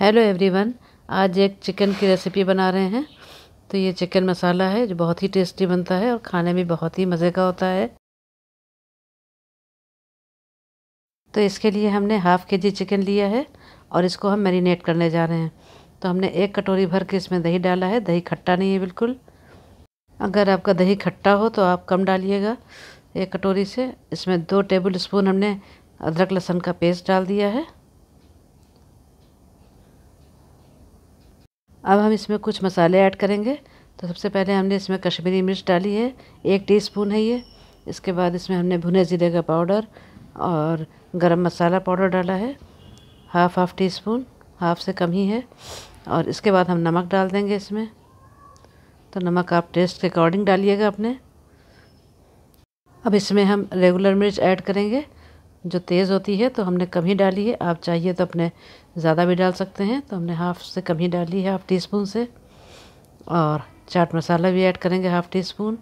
hello everyone आज एक chicken की रेसिपी बना रहे हैं तो ये चिकन मसाला है जो बहुत ही टेस्टी बनता है और खाने में बहुत ही मज़े का होता है तो इसके लिए हमने हाफ़ के जी चिकन लिया है और इसको हम मैरिनेट करने जा रहे हैं तो हमने एक कटोरी भर के इसमें दही डाला है दही खट्टा नहीं है बिल्कुल अगर आपका दही खट्टा हो तो आप कम डालिएगा एक कटोरी से इसमें दो टेबल स्पून हमने अदरक लहसुन का पेस्ट डाल दिया है अब हम इसमें कुछ मसाले ऐड करेंगे तो सबसे पहले हमने इसमें कश्मीरी मिर्च डाली है एक टीस्पून है ये इसके बाद इसमें हमने भुने ज़ीरे का पाउडर और गरम मसाला पाउडर डाला है half half teaspoon half से कम ही है और इसके बाद हम नमक डाल देंगे इसमें तो नमक आप टेस्ट के अकॉर्डिंग डालिएगा अपने अब इसमें हम रेगुलर मिर्च ऐड करेंगे जो तेज़ होती है तो हमने कम ही डाली है आप चाहिए तो अपने ज़्यादा भी डाल सकते हैं तो हमने हाफ़ से कम ही डाली है हाफ़ टी स्पून से और चाट मसाला भी ऐड करेंगे हाफ़ टी स्पून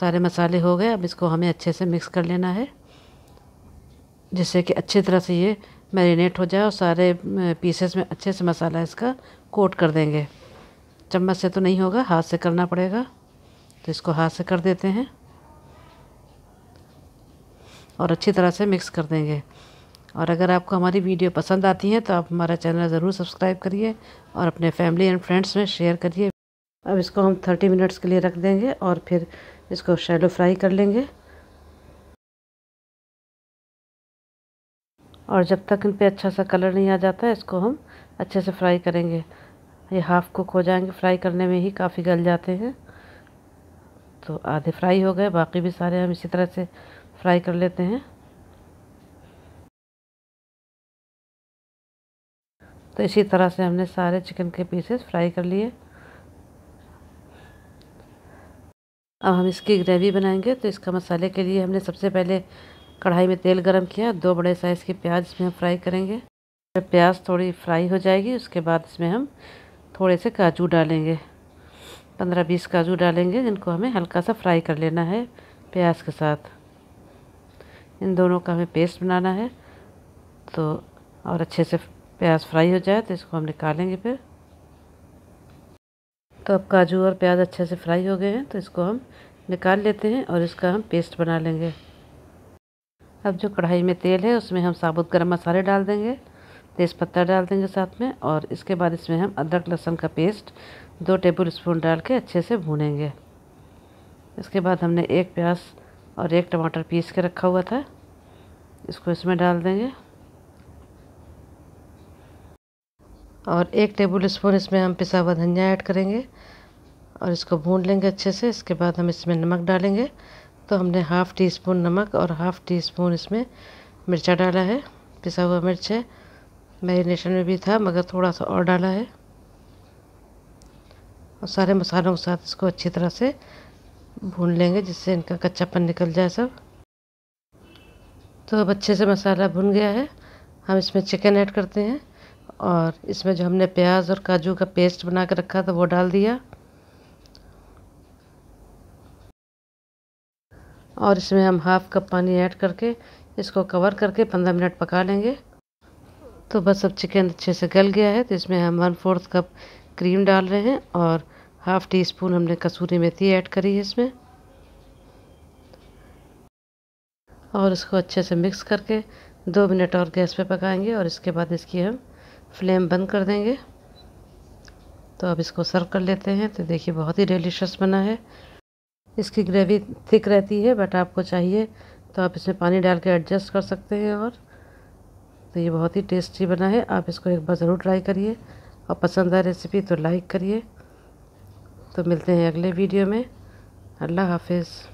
सारे मसाले हो गए अब इसको हमें अच्छे से मिक्स कर लेना है जिससे कि अच्छी तरह से ये मैरिनेट हो जाए और सारे पीसेस में अच्छे से मसाला इसका कोट कर देंगे चम्मच से तो नहीं होगा हाथ से करना पड़ेगा तो इसको हाथ से कर देते हैं और अच्छी तरह से मिक्स कर देंगे और अगर आपको हमारी वीडियो पसंद आती है तो आप हमारा चैनल ज़रूर सब्सक्राइब करिए और अपने फैमिली एंड फ्रेंड्स में शेयर करिए अब इसको हम 30 मिनट्स के लिए रख देंगे और फिर इसको शैलो फ्राई कर लेंगे और जब तक इन पर अच्छा सा कलर नहीं आ जाता इसको हम अच्छे से फ्राई करेंगे ये हाफ़ कुक हो जाएंगे फ्राई करने में ही काफ़ी गल जाते हैं तो आधे फ्राई हो गए बाकी भी सारे हम इसी तरह से फ्राई कर लेते हैं तो इसी तरह से हमने सारे चिकन के पीसेस फ्राई कर लिए अब हम इसकी ग्रेवी बनाएंगे तो इसका मसाले के लिए हमने सबसे पहले कढ़ाई में तेल गरम किया दो बड़े साइज़ के प्याज इसमें हम फ्राई करेंगे जब प्याज थोड़ी फ्राई हो जाएगी उसके बाद इसमें हम थोड़े से काजू डालेंगे पंद्रह बीस काजू डालेंगे जिनको हमें हल्का सा फ्राई कर लेना है प्याज के साथ इन दोनों का हमें पेस्ट बनाना है तो और अच्छे से प्याज फ्राई हो जाए तो इसको हम निकालेंगे फिर तो अब काजू और प्याज अच्छे से फ्राई हो गए हैं तो इसको हम निकाल लेते हैं और इसका हम पेस्ट बना लेंगे अब जो कढ़ाई में तेल है उसमें हम साबुत गर्म मसाले डाल देंगे तेज़पत्ता डाल देंगे साथ में और इसके बाद इसमें हम अदरक लहसुन का पेस्ट दो टेबल स्पून डाल के अच्छे से भूनेंगे इसके बाद हमने एक प्याज और एक टमाटर पीस के रखा हुआ था इसको इसमें डाल देंगे और एक टेबल स्पून इसमें हम पिसा हुआ धनिया ऐड करेंगे और इसको भून लेंगे अच्छे से इसके बाद हम इसमें नमक डालेंगे तो हमने हाफ़ टी स्पून नमक और हाफ़ टी स्पून इसमें मिर्चा डाला है पिसा हुआ मिर्च है मैरिनेशन में भी था मगर थोड़ा सा और डाला है और सारे मसालों के साथ इसको अच्छी तरह से भून लेंगे जिससे इनका कच्चापन निकल जाए सब तो अब अच्छे से मसाला भुन गया है हम इसमें चिकन ऐड करते हैं और इसमें जो हमने प्याज और काजू का पेस्ट बना कर रखा था वो डाल दिया और इसमें हम हाफ़ कप पानी ऐड करके इसको कवर करके पंद्रह मिनट पका लेंगे तो बस अब चिकन अच्छे से गल गया है तो इसमें हम वन फोर्थ कप क्रीम डाल रहे हैं और हाफ़ टी स्पून हमने कसूरी मेथी ऐड करी है इसमें और इसको अच्छे से मिक्स करके दो मिनट और गैस पे पकाएंगे और इसके बाद इसकी हम फ्लेम बंद कर देंगे तो अब इसको सर्व कर लेते हैं तो देखिए बहुत ही डिलीशियस बना है इसकी ग्रेवी थिक रहती है बट आपको चाहिए तो आप इसमें पानी डाल के एडजस्ट कर सकते हैं और तो ये बहुत ही टेस्टी बना है आप इसको एक बार ज़रूर ट्राई करिए और पसंद आए रेसिपी तो लाइक करिए तो मिलते हैं अगले वीडियो में अल्लाह हाफिज़